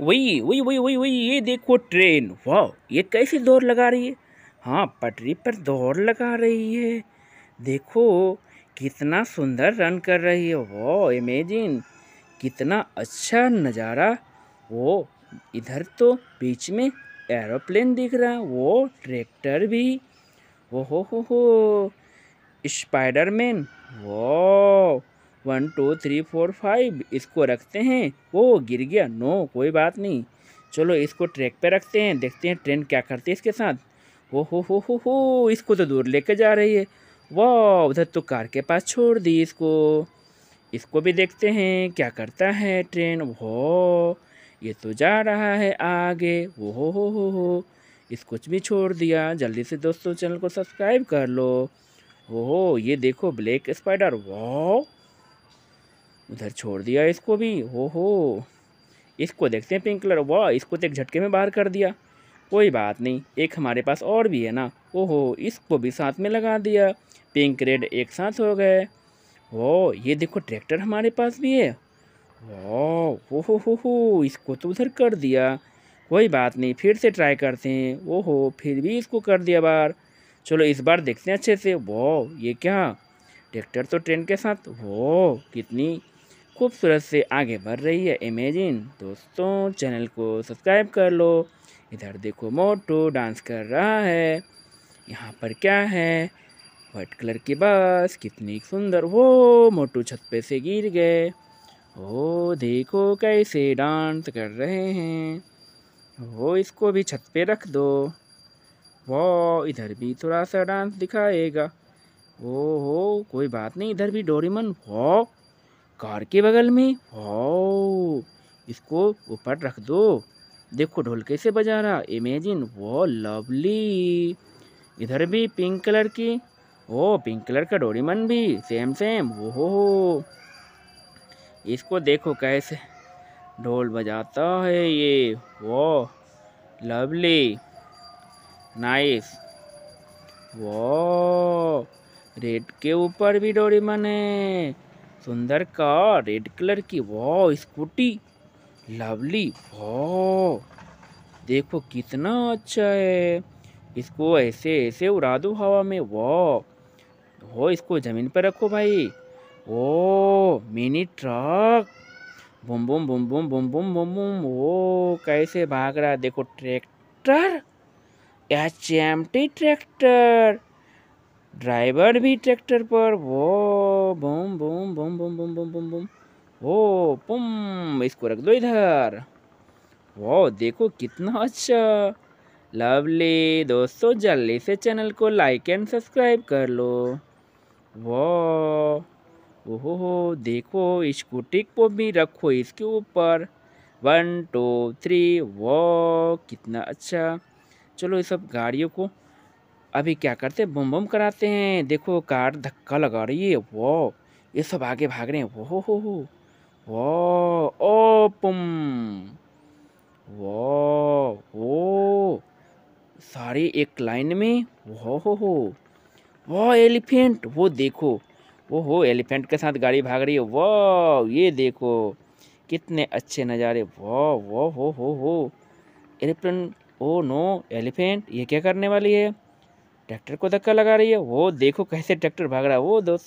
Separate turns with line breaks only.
वही वही वही वही वही ये देखो ट्रेन वाह ये कैसी दौड़ लगा रही है हाँ पटरी पर दौड़ लगा रही है देखो कितना सुंदर रन कर रही है वाह इमेजिन कितना अच्छा नज़ारा वो इधर तो बीच में एरोप्लेन दिख रहा वो ट्रैक्टर भी वो हो हो हो स्पाइडरमैन वो one two three four five इसको रखते हैं वो गिर गया नो कोई बात नहीं चलो इसको ट्रैक पे रखते हैं देखते हैं ट्रेन क्या करती है इसके साथ हो हो हो हो हो इसको तो दूर लेके जा रही है वाह उधर तो कार के पास छोड़ दी इसको इसको भी देखते हैं क्या करता है ट्रेन वो ये तो जा रहा है आगे वो हो हो हो हो इसको भी छोड़ दिया जल्दी से दोस्तों चैनल को सब्सक्राइब कर लो हो ये देखो ब्लैक स्पाइडर वाह उधर छोड़ दिया इसको भी हो हो इसको देखते हैं पिंक कलर वाह इसको तो एक झटके में बाहर कर दिया कोई बात नहीं एक हमारे पास और भी है ना ओहो इसको भी साथ में लगा दिया पिंक रेड एक साथ हो गए ओ ये देखो ट्रैक्टर हमारे पास भी है ओ हो हो हो हो इसको तो उधर कर दिया कोई बात नहीं फिर से ट्राई करते हैं ओहो फिर भी इसको कर दिया बार चलो इस बार देखते हैं अच्छे से वो ये क्या ट्रैक्टर तो ट्रेन के साथ वो कितनी खूबसूरत से आगे बढ़ रही है इमेजिन दोस्तों चैनल को सब्सक्राइब कर लो इधर देखो मोटो डांस कर रहा है यहाँ पर क्या है वाइट कलर की बस कितनी सुंदर वो मोटू छत पे से गिर गए ओ देखो कैसे डांस कर रहे हैं वो इसको भी छत पे रख दो वो इधर भी थोड़ा सा डांस दिखाएगा ओ हो कोई बात नहीं इधर भी डोरीमन वो कार के बगल में हो इसको ऊपर रख दो देखो ढोल कैसे बजा रहा इमेजिन वो लवली इधर भी पिंक कलर की ओ पिंक कलर का डोरीमन भी सेम सेम हो हो इसको देखो कैसे ढोल बजाता है ये वो लवली नाइस वो रेड के ऊपर भी डोरीमन है सुंदर का रेड कलर की वाह स्कूटी लवली वाह देखो कितना अच्छा है इसको ऐसे ऐसे उड़ा दो हवा में वाह हो इसको ज़मीन पर रखो भाई ओ मिनी ट्रक बुम बुम बुम बुम बुम बुम बुम बुम ओ कैसे भाग रहा है देखो tractor H M T tractor driver भी ट्रैक्टर पर वो बम बम बम बम बम बम बम बम वो पुम इसको रख दो इधर वो देखो कितना अच्छा लवली दोस्तों जल्दी से चैनल को लाइक एंड सब्सक्राइब कर लो वो ओहो हो देखो स्कूटी को भी रखो इसके ऊपर वन टू थ्री वो कितना अच्छा चलो ये सब गाड़ियों को अभी क्या करते हैं बम बम कराते हैं देखो कार धक्का लगा रही है वो ये सब आगे भाग रहे हैं वो हो हो वो ओ पुम वो वो सारे एक लाइन में वो हो हो वो एलिफेंट वो देखो वो हो एलिफेंट के साथ गाड़ी भाग रही है वो ये देखो कितने अच्छे नज़ारे वो वो हो हो हो एलिफेंट ओ नो एलिफेंट ये क्या करने वाली है ट्रैक्टर को धक्का लगा रही है वो देखो कैसे ट्रैक्टर भाग रहा है वो दोस्त